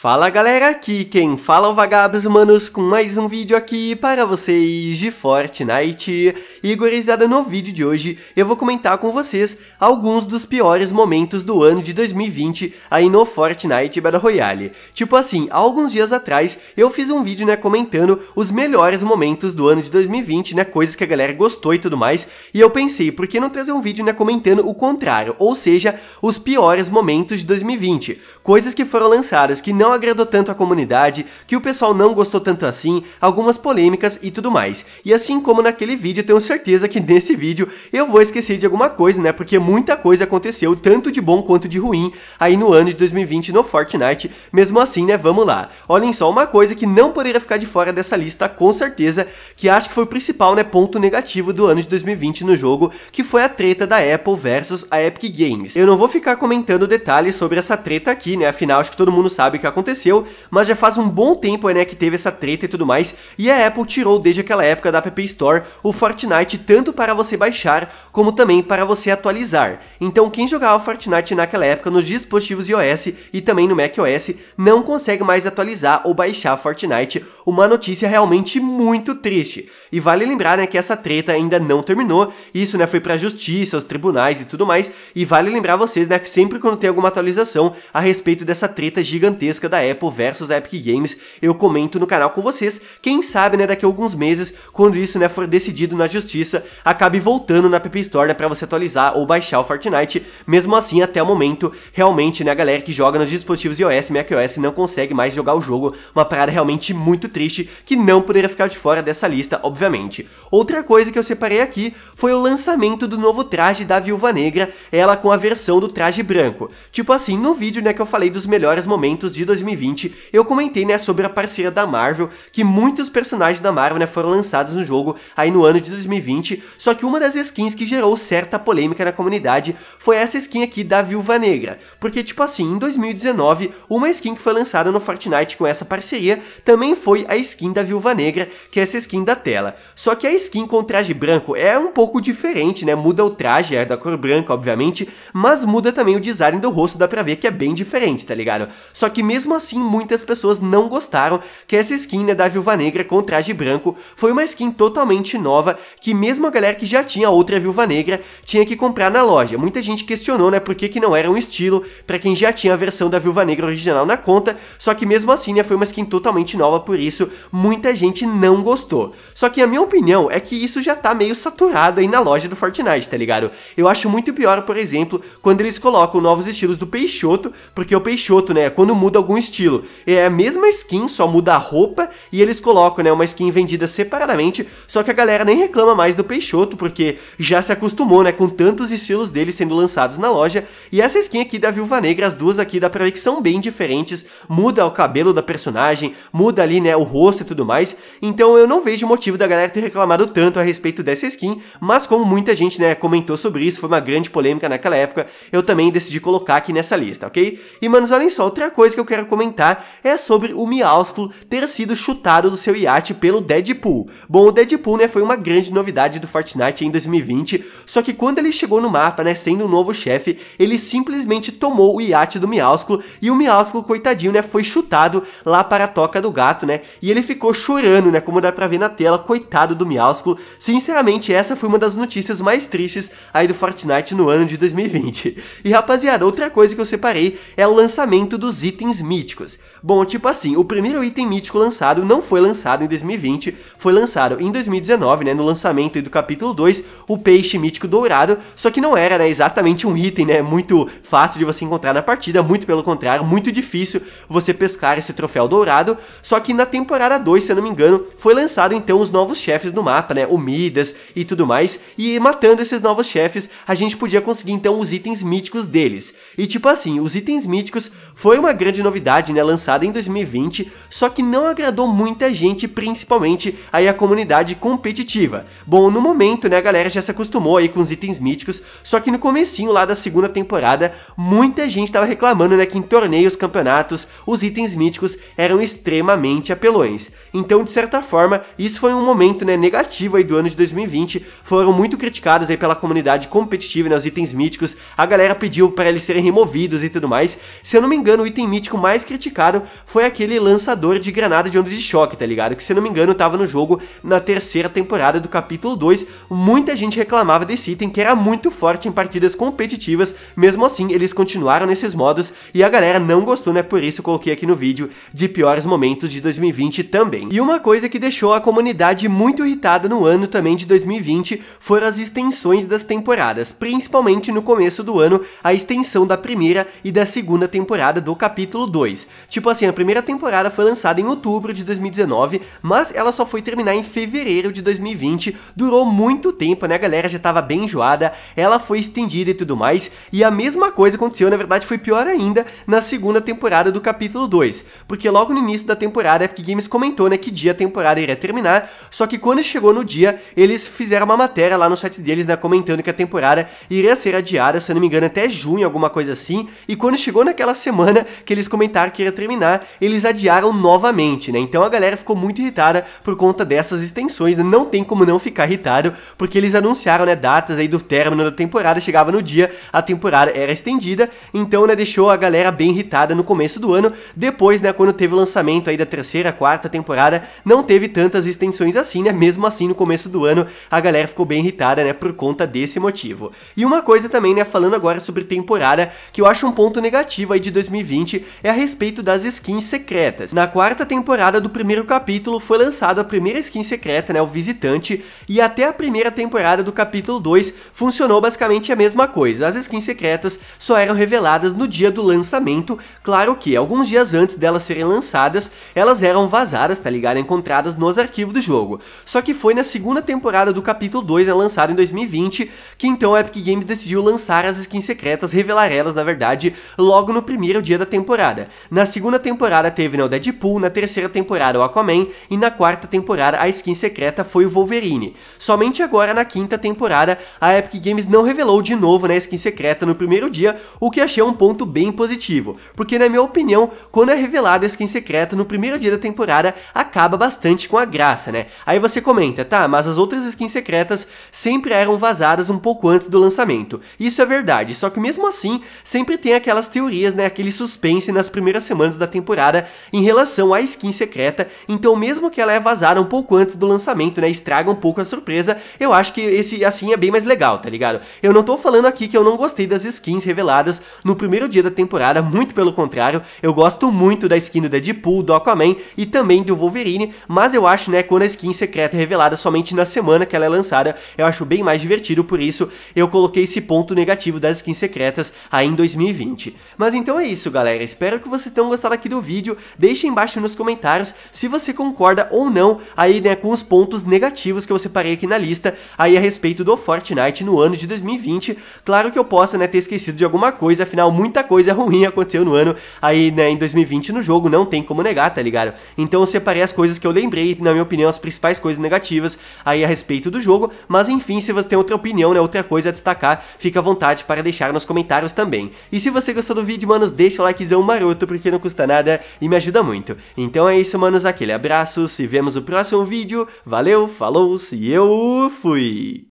Fala galera, aqui quem fala é o Vagabos Humanos com mais um vídeo aqui para vocês de Fortnite. E gurizada, no vídeo de hoje eu vou comentar com vocês alguns dos piores momentos do ano de 2020 aí no Fortnite Battle Royale. Tipo assim, alguns dias atrás eu fiz um vídeo né, comentando os melhores momentos do ano de 2020, né, coisas que a galera gostou e tudo mais, e eu pensei, por que não trazer um vídeo né, comentando o contrário, ou seja, os piores momentos de 2020, coisas que foram lançadas que não não agradou tanto a comunidade, que o pessoal não gostou tanto assim, algumas polêmicas e tudo mais. E assim como naquele vídeo, tenho certeza que nesse vídeo eu vou esquecer de alguma coisa, né? Porque muita coisa aconteceu, tanto de bom quanto de ruim, aí no ano de 2020 no Fortnite. Mesmo assim, né? Vamos lá. Olhem só, uma coisa que não poderia ficar de fora dessa lista, com certeza, que acho que foi o principal, né? Ponto negativo do ano de 2020 no jogo, que foi a treta da Apple versus a Epic Games. Eu não vou ficar comentando detalhes sobre essa treta aqui, né? Afinal, acho que todo mundo sabe que aconteceu aconteceu, mas já faz um bom tempo né, que teve essa treta e tudo mais, e a Apple tirou desde aquela época da App Store o Fortnite tanto para você baixar, como também para você atualizar. Então quem jogava Fortnite naquela época nos dispositivos iOS e também no macOS não consegue mais atualizar ou baixar Fortnite, uma notícia realmente muito triste. E vale lembrar, né, que essa treta ainda não terminou. Isso, né, foi pra justiça, os tribunais e tudo mais. E vale lembrar vocês, né, que sempre quando tem alguma atualização a respeito dessa treta gigantesca da Apple versus a Epic Games, eu comento no canal com vocês. Quem sabe, né, daqui a alguns meses, quando isso, né, for decidido na justiça, acabe voltando na App Store, né, pra você atualizar ou baixar o Fortnite. Mesmo assim, até o momento, realmente, né, a galera que joga nos dispositivos iOS e macOS não consegue mais jogar o jogo. Uma parada realmente muito triste que não poderia ficar de fora dessa lista, obviamente obviamente. Outra coisa que eu separei aqui foi o lançamento do novo traje da Viúva Negra, ela com a versão do traje branco. Tipo assim, no vídeo né, que eu falei dos melhores momentos de 2020, eu comentei né, sobre a parceira da Marvel, que muitos personagens da Marvel né, foram lançados no jogo aí no ano de 2020, só que uma das skins que gerou certa polêmica na comunidade foi essa skin aqui da Viúva Negra, porque tipo assim, em 2019, uma skin que foi lançada no Fortnite com essa parceria também foi a skin da Viúva Negra, que é essa skin da tela dela. Só que a skin com traje branco é um pouco diferente, né? Muda o traje, é da cor branca, obviamente, mas muda também o design do rosto, dá pra ver que é bem diferente, tá ligado? Só que mesmo assim, muitas pessoas não gostaram que essa skin né, da Viúva Negra com traje branco foi uma skin totalmente nova, que mesmo a galera que já tinha outra Viúva Negra tinha que comprar na loja. Muita gente questionou, né, por que, que não era um estilo para quem já tinha a versão da Viúva Negra original na conta, só que mesmo assim, né, foi uma skin totalmente nova, por isso muita gente não gostou. Só que que a minha opinião é que isso já tá meio saturado aí na loja do Fortnite, tá ligado? Eu acho muito pior, por exemplo, quando eles colocam novos estilos do Peixoto, porque o Peixoto, né, quando muda algum estilo, é a mesma skin, só muda a roupa, e eles colocam, né, uma skin vendida separadamente, só que a galera nem reclama mais do Peixoto, porque já se acostumou, né, com tantos estilos dele sendo lançados na loja, e essa skin aqui da Viúva Negra, as duas aqui dá pra ver que são bem diferentes, muda o cabelo da personagem, muda ali, né, o rosto e tudo mais, então eu não vejo motivo da galera ter reclamado tanto a respeito dessa skin, mas como muita gente né, comentou sobre isso, foi uma grande polêmica naquela época, eu também decidi colocar aqui nessa lista, ok? E manos, olhem só, outra coisa que eu quero comentar é sobre o Miaustulo ter sido chutado do seu iate pelo Deadpool. Bom, o Deadpool né, foi uma grande novidade do Fortnite em 2020, só que quando ele chegou no mapa, né, sendo um novo chefe, ele simplesmente tomou o iate do Miausculo e o Miausculo, coitadinho, né, foi chutado lá para a toca do gato, né, e ele ficou chorando, né, como dá pra ver na tela, coitadinho coitado do Miásculo. Sinceramente, essa foi uma das notícias mais tristes aí do Fortnite no ano de 2020. E rapaziada, outra coisa que eu separei é o lançamento dos itens míticos. Bom, tipo assim, o primeiro item mítico lançado não foi lançado em 2020, foi lançado em 2019, né, no lançamento do capítulo 2, o peixe mítico dourado, só que não era, né, exatamente um item, né, muito fácil de você encontrar na partida, muito pelo contrário, muito difícil você pescar esse troféu dourado, só que na temporada 2, se eu não me engano, foi lançado então os novos novos chefes no mapa, né? O Midas e tudo mais. E matando esses novos chefes, a gente podia conseguir então os itens míticos deles. E tipo assim, os itens míticos foi uma grande novidade, né? Lançada em 2020, só que não agradou muita gente, principalmente aí a comunidade competitiva. Bom, no momento, né, a galera já se acostumou aí com os itens míticos, só que no comecinho lá da segunda temporada, muita gente tava reclamando, né, que em torneios, campeonatos, os itens míticos eram extremamente apelões. Então, de certa forma, isso foi um momento momento né, negativo aí do ano de 2020, foram muito criticados aí pela comunidade competitiva, né, os itens míticos, a galera pediu para eles serem removidos e tudo mais. Se eu não me engano, o item mítico mais criticado foi aquele lançador de granada de onda de choque, tá ligado? Que se eu não me engano tava no jogo na terceira temporada do capítulo 2, muita gente reclamava desse item que era muito forte em partidas competitivas, mesmo assim eles continuaram nesses modos e a galera não gostou, né? Por isso coloquei aqui no vídeo de piores momentos de 2020 também. E uma coisa que deixou a comunidade muito irritada no ano também de 2020 foram as extensões das temporadas, principalmente no começo do ano, a extensão da primeira e da segunda temporada do capítulo 2. Tipo assim, a primeira temporada foi lançada em outubro de 2019, mas ela só foi terminar em fevereiro de 2020, durou muito tempo, né, a galera já tava bem enjoada, ela foi estendida e tudo mais, e a mesma coisa aconteceu, na verdade foi pior ainda, na segunda temporada do capítulo 2, porque logo no início da temporada a Epic Games comentou, né, que dia a temporada iria terminar, só que quando chegou no dia, eles fizeram uma matéria lá no site deles, né, comentando que a temporada iria ser adiada, se não me engano, até junho, alguma coisa assim. E quando chegou naquela semana que eles comentaram que iria terminar, eles adiaram novamente, né? Então a galera ficou muito irritada por conta dessas extensões, né? Não tem como não ficar irritado, porque eles anunciaram, né, datas aí do término da temporada, chegava no dia, a temporada era estendida, então, né, deixou a galera bem irritada no começo do ano. Depois, né, quando teve o lançamento aí da terceira, quarta temporada, não teve tantas extensões coisa assim, né? Mesmo assim, no começo do ano, a galera ficou bem irritada, né? Por conta desse motivo. E uma coisa também, né? Falando agora sobre temporada, que eu acho um ponto negativo aí de 2020, é a respeito das skins secretas. Na quarta temporada do primeiro capítulo foi lançada a primeira skin secreta, né? O Visitante, e até a primeira temporada do capítulo 2 funcionou basicamente a mesma coisa. As skins secretas só eram reveladas no dia do lançamento, claro que alguns dias antes delas serem lançadas, elas eram vazadas, tá ligado? Encontradas nos arquivos do jogo jogo. Só que foi na segunda temporada do capítulo 2, né, lançado em 2020, que então a Epic Games decidiu lançar as skins secretas, revelar elas, na verdade, logo no primeiro dia da temporada. Na segunda temporada teve né, o Deadpool, na terceira temporada o Aquaman, e na quarta temporada a skin secreta foi o Wolverine. Somente agora, na quinta temporada, a Epic Games não revelou de novo né, a skin secreta no primeiro dia, o que achei um ponto bem positivo, porque na minha opinião, quando é revelada a skin secreta no primeiro dia da temporada, acaba bastante com a graça, né? Aí você comenta, tá, mas as outras skins secretas sempre eram vazadas um pouco antes do lançamento. Isso é verdade, só que mesmo assim, sempre tem aquelas teorias, né, aquele suspense nas primeiras semanas da temporada em relação à skin secreta, então mesmo que ela é vazada um pouco antes do lançamento, né, estraga um pouco a surpresa, eu acho que esse assim é bem mais legal, tá ligado? Eu não tô falando aqui que eu não gostei das skins reveladas no primeiro dia da temporada, muito pelo contrário, eu gosto muito da skin do Deadpool, do Aquaman e também do Wolverine, mas eu acho, né, quando a skin skin secreta revelada somente na semana que ela é lançada, eu acho bem mais divertido, por isso eu coloquei esse ponto negativo das skins secretas aí em 2020. Mas então é isso, galera. Espero que vocês tenham gostado aqui do vídeo. Deixe embaixo nos comentários se você concorda ou não aí, né, com os pontos negativos que eu separei aqui na lista aí a respeito do Fortnite no ano de 2020. Claro que eu possa, né, ter esquecido de alguma coisa, afinal muita coisa ruim aconteceu no ano aí, né, em 2020 no jogo, não tem como negar, tá ligado? Então eu separei as coisas que eu lembrei, na minha opinião, as principais principais coisas negativas aí a respeito do jogo, mas enfim, se você tem outra opinião, né, outra coisa a destacar, fica à vontade para deixar nos comentários também. E se você gostou do vídeo, manos, deixa o likezão maroto, porque não custa nada e me ajuda muito. Então é isso, manos, aquele abraço, se vemos no próximo vídeo, valeu, falou, e eu fui!